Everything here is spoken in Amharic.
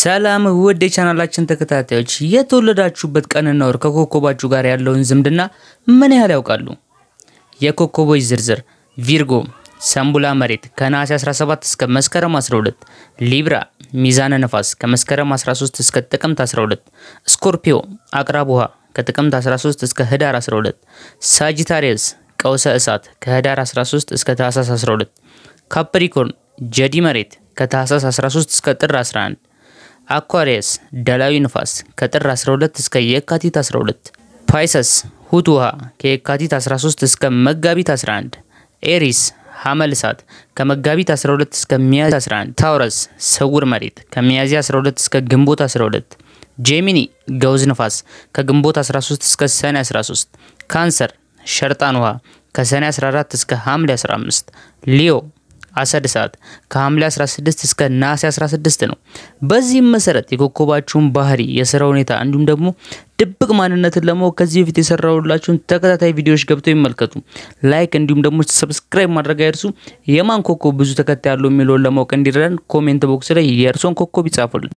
ሰላም ውድ የቻናላችን ተከታታዮች፣ የተወለዳችሁበት ቀንና ወር ከኮከባችሁ ጋር ያለውን ዝምድና ምን ያህል ያውቃሉ? የኮከቦች ዝርዝር ቪርጎ፣ ሰንቡላ መሬት ከነሐሴ 17 እስከ መስከረም 12፣ ሊብራ፣ ሚዛነ ነፋስ ከመስከረም 13 እስከ ጥቅምት 12፣ ስኮርፒዮ፣ አቅራብ ውሃ ከጥቅምት 13 እስከ ህዳር 12፣ ሳጂታሪየስ፣ ቀውሰ እሳት ከህዳር 13 እስከ ታህሳስ 12፣ ካፕሪኮርን፣ ጀዲ መሬት ከታህሳስ 13 እስከ ጥር 11 አኳሪየስ ደላዊ ንፋስ ከጥር 12 እስከ የካቲት 12፣ ፓይሰስ ሁት ውሃ ከየካቲት 13 እስከ መጋቢት 11፣ ኤሪስ ሐመል እሳት ከመጋቢት 12 እስከ ሚያዝያ 11፣ ታውረስ ስውር መሬት ከሚያዝያ 12 እስከ ግንቦት 12፣ ጄሚኒ ገውዝ ንፋስ ከግንቦት 13 እስከ ሰኔ 13፣ ካንሰር ሸርጣን ውሃ ከሰኔ 14 እስከ ሐምሌ 15፣ ሊዮ አሰድ ሰዓት ከሐምሌ 16 እስከ ነሐሴ 16 ነው። በዚህም መሰረት የኮከባችሁን ባህሪ፣ የስራ ሁኔታ እንዲሁም ደግሞ ድብቅ ማንነትን ለማወቅ ከዚህ በፊት የሰራሁላችሁን ተከታታይ ቪዲዮዎች ገብተው ይመልከቱ። ላይክ እንዲሁም ደግሞ ሰብስክራይብ ማድረግ አይርሱ። የማን ኮከብ ብዙ ተከታይ ያለው የሚለውን ለማወቅ እንዲረዳን ኮሜንት ቦክስ ላይ የእርሶን ኮከብ ይጻፉልን።